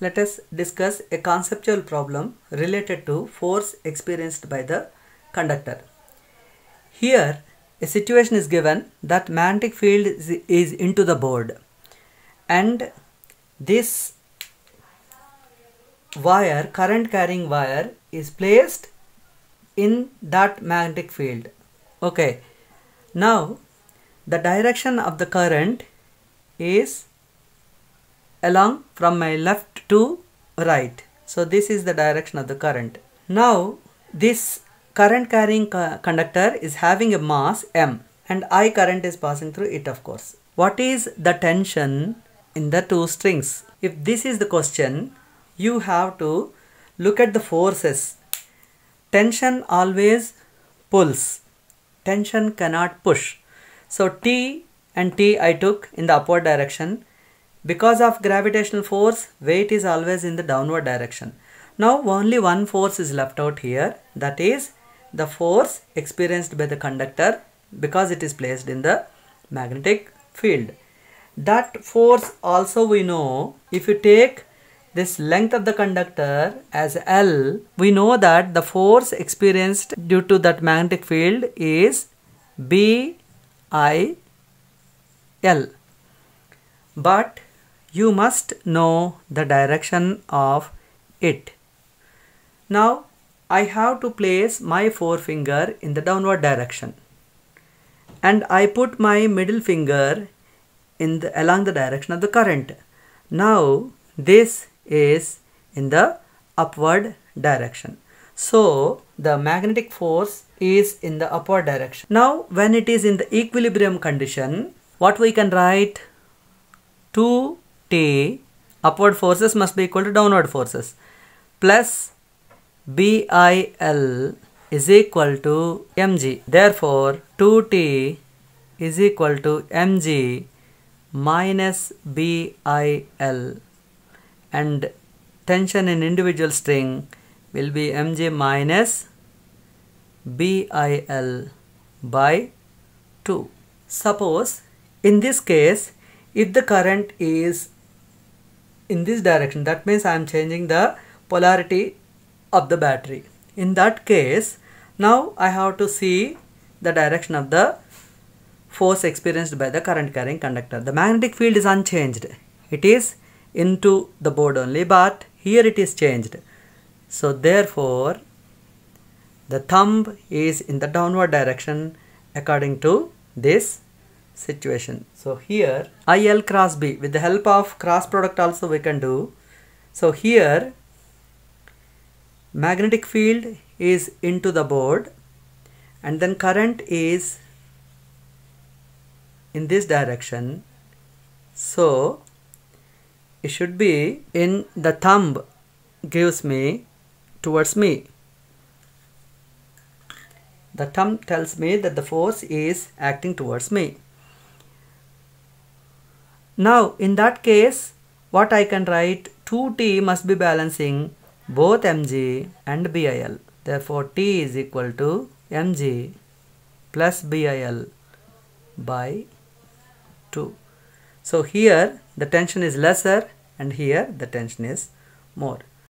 let us discuss a conceptual problem related to force experienced by the conductor. Here, a situation is given that magnetic field is, is into the board and this wire, current carrying wire is placed in that magnetic field. Okay, now the direction of the current is along from my left to right. So this is the direction of the current. Now this current carrying conductor is having a mass M and I current is passing through it of course. What is the tension in the two strings? If this is the question, you have to look at the forces. Tension always pulls. Tension cannot push. So T and T I took in the upward direction because of gravitational force, weight is always in the downward direction. Now only one force is left out here that is the force experienced by the conductor because it is placed in the magnetic field. That force also we know if you take this length of the conductor as L, we know that the force experienced due to that magnetic field is B I L. But you must know the direction of it. Now I have to place my forefinger in the downward direction and I put my middle finger in the, along the direction of the current. Now this is in the upward direction. So the magnetic force is in the upward direction. Now when it is in the equilibrium condition what we can write 2 T upward forces must be equal to downward forces plus BIL is equal to mg. Therefore, 2t is equal to mg minus BIL and tension in individual string will be mg minus BIL by 2. Suppose in this case if the current is in this direction that means I am changing the polarity of the battery in that case now I have to see the direction of the force experienced by the current carrying conductor the magnetic field is unchanged it is into the board only but here it is changed so therefore the thumb is in the downward direction according to this situation. So here IL cross B with the help of cross product also we can do. So here magnetic field is into the board and then current is in this direction. So it should be in the thumb gives me towards me. The thumb tells me that the force is acting towards me. Now in that case what I can write 2t must be balancing both mg and bil. Therefore t is equal to mg plus bil by 2. So here the tension is lesser and here the tension is more.